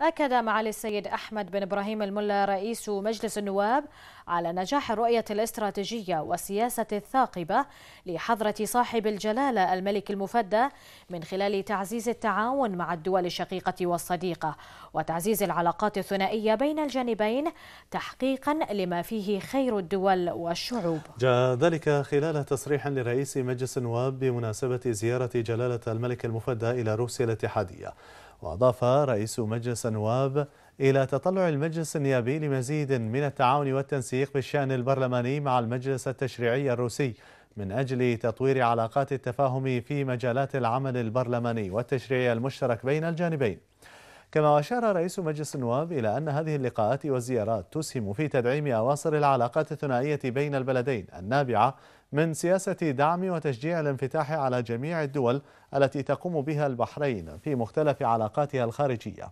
أكد معالي السيد أحمد بن إبراهيم الملا رئيس مجلس النواب على نجاح الرؤية الاستراتيجية والسياسة الثاقبة لحضرة صاحب الجلالة الملك المفدى من خلال تعزيز التعاون مع الدول الشقيقة والصديقة وتعزيز العلاقات الثنائية بين الجانبين تحقيقا لما فيه خير الدول والشعوب جاء ذلك خلال تصريح لرئيس مجلس النواب بمناسبة زيارة جلالة الملك المفدى إلى روسيا الاتحادية وأضاف رئيس مجلس النواب إلى تطلع المجلس النيابي لمزيد من التعاون والتنسيق بالشأن البرلماني مع المجلس التشريعي الروسي من أجل تطوير علاقات التفاهم في مجالات العمل البرلماني والتشريعي المشترك بين الجانبين كما أشار رئيس مجلس النواب إلى أن هذه اللقاءات والزيارات تسهم في تدعيم أواصر العلاقات الثنائية بين البلدين النابعة من سياسة دعم وتشجيع الانفتاح على جميع الدول التي تقوم بها البحرين في مختلف علاقاتها الخارجية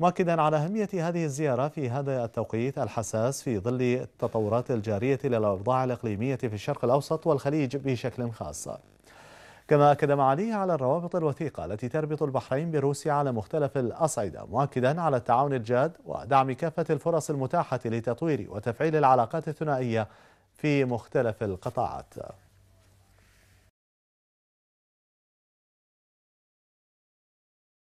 مؤكدا على أهمية هذه الزيارة في هذا التوقيت الحساس في ظل التطورات الجارية للأوضاع الإقليمية في الشرق الأوسط والخليج بشكل خاص كما أكد معاليه على الروابط الوثيقة التي تربط البحرين بروسيا على مختلف الأصعدة مؤكدا على التعاون الجاد ودعم كافة الفرص المتاحة لتطوير وتفعيل العلاقات الثنائية في مختلف القطاعات